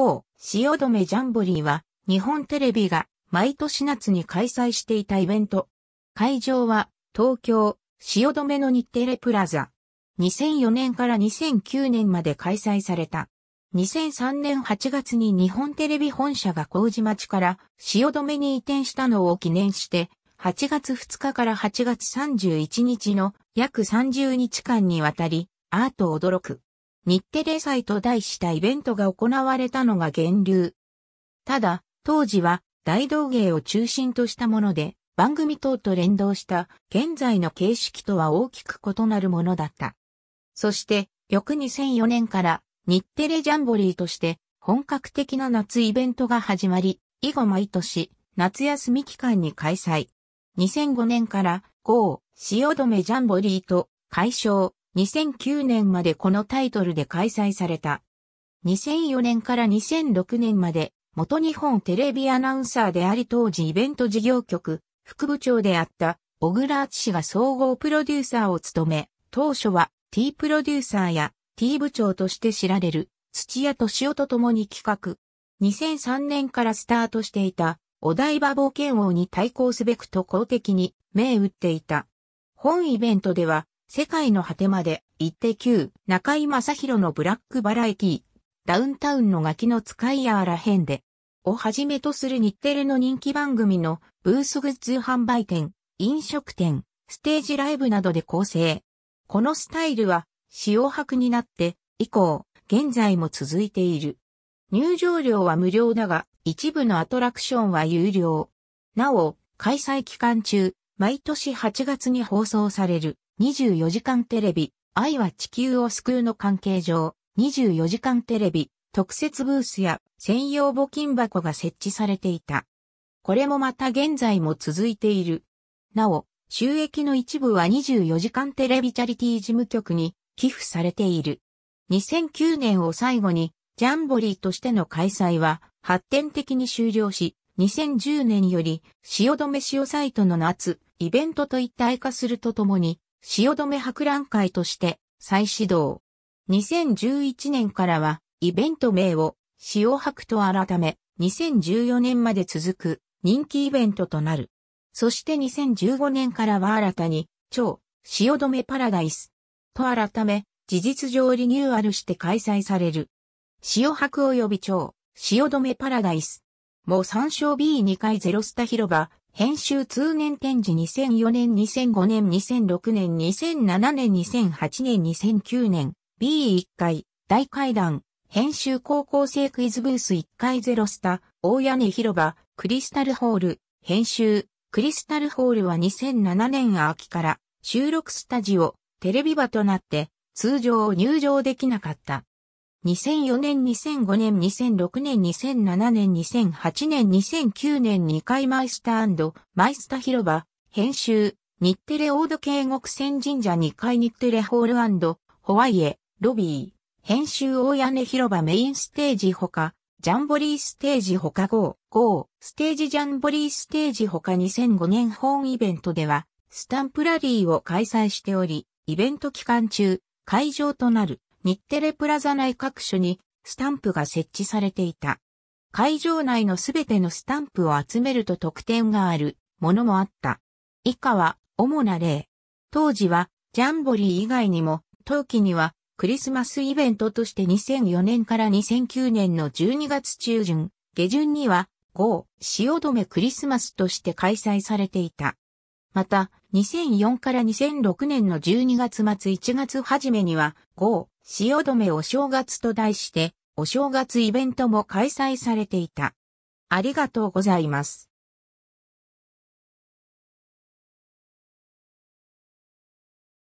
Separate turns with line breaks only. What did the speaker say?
号、汐めジャンボリーは、日本テレビが毎年夏に開催していたイベント。会場は、東京、汐めの日テレプラザ。2004年から2009年まで開催された。2003年8月に日本テレビ本社が麹町から汐めに移転したのを記念して、8月2日から8月31日の約30日間にわたり、アート驚く。日テレ祭と題したイベントが行われたのが源流。ただ、当時は大道芸を中心としたもので、番組等と連動した現在の形式とは大きく異なるものだった。そして、翌2004年から日テレジャンボリーとして本格的な夏イベントが始まり、以後毎年夏休み期間に開催。2005年から、豪、汐留ジャンボリーと、解消、2009年までこのタイトルで開催された。2004年から2006年まで元日本テレビアナウンサーであり当時イベント事業局副部長であった小倉敦氏が総合プロデューサーを務め、当初は T プロデューサーや T 部長として知られる土屋敏夫と共に企画。2003年からスタートしていたお台場冒険王に対抗すべくと公的に銘打っていた。本イベントでは世界の果てまで、一手9、中井正宏のブラックバラエティ、ダウンタウンのガキの使いやあらへんで、をはじめとする日テレの人気番組のブースグッズ販売店、飲食店、ステージライブなどで構成。このスタイルは、使用白になって、以降、現在も続いている。入場料は無料だが、一部のアトラクションは有料。なお、開催期間中、毎年8月に放送される。24時間テレビ、愛は地球を救うの関係上、24時間テレビ、特設ブースや専用募金箱が設置されていた。これもまた現在も続いている。なお、収益の一部は24時間テレビチャリティ事務局に寄付されている。2009年を最後に、ジャンボリーとしての開催は発展的に終了し、2010年より、止め潮サイトの夏、イベントと一体化するとともに、汐留博覧会として再始動。2011年からはイベント名を塩博と改め2014年まで続く人気イベントとなる。そして2015年からは新たに超汐留パラダイスと改め事実上リニューアルして開催される。塩博及び超塩留パラダイスもう参照 B2 階ゼロスタ広場編集通年展示2004年2005年2006年2007年2008年2009年 B1 回大階段編集高校生クイズブース1回ゼロスタ大屋根広場クリスタルホール編集クリスタルホールは2007年秋から収録スタジオテレビ場となって通常入場できなかった。2004年、2005年、2006年、2007年、2008年、2009年2回マイスターマイスター広場、編集、日テレオード京国船神社2回日テレホールホワイエ、ロビー、編集大屋根広場メインステージほか、ジャンボリーステージほか5、5、ステージジャンボリーステージほか2005年本イベントでは、スタンプラリーを開催しており、イベント期間中、会場となる日テレプラザ内各所にスタンプが設置されていた。会場内のすべてのスタンプを集めると特典があるものもあった。以下は主な例。当時はジャンボリー以外にも、当期にはクリスマスイベントとして2004年から2009年の12月中旬、下旬には、潮止めクリスマスとして開催されていた。また、2004から2006年の12月末1月初めには、GO、汐留お正月と題して、お正月イベントも開催されていた。ありがとうございます。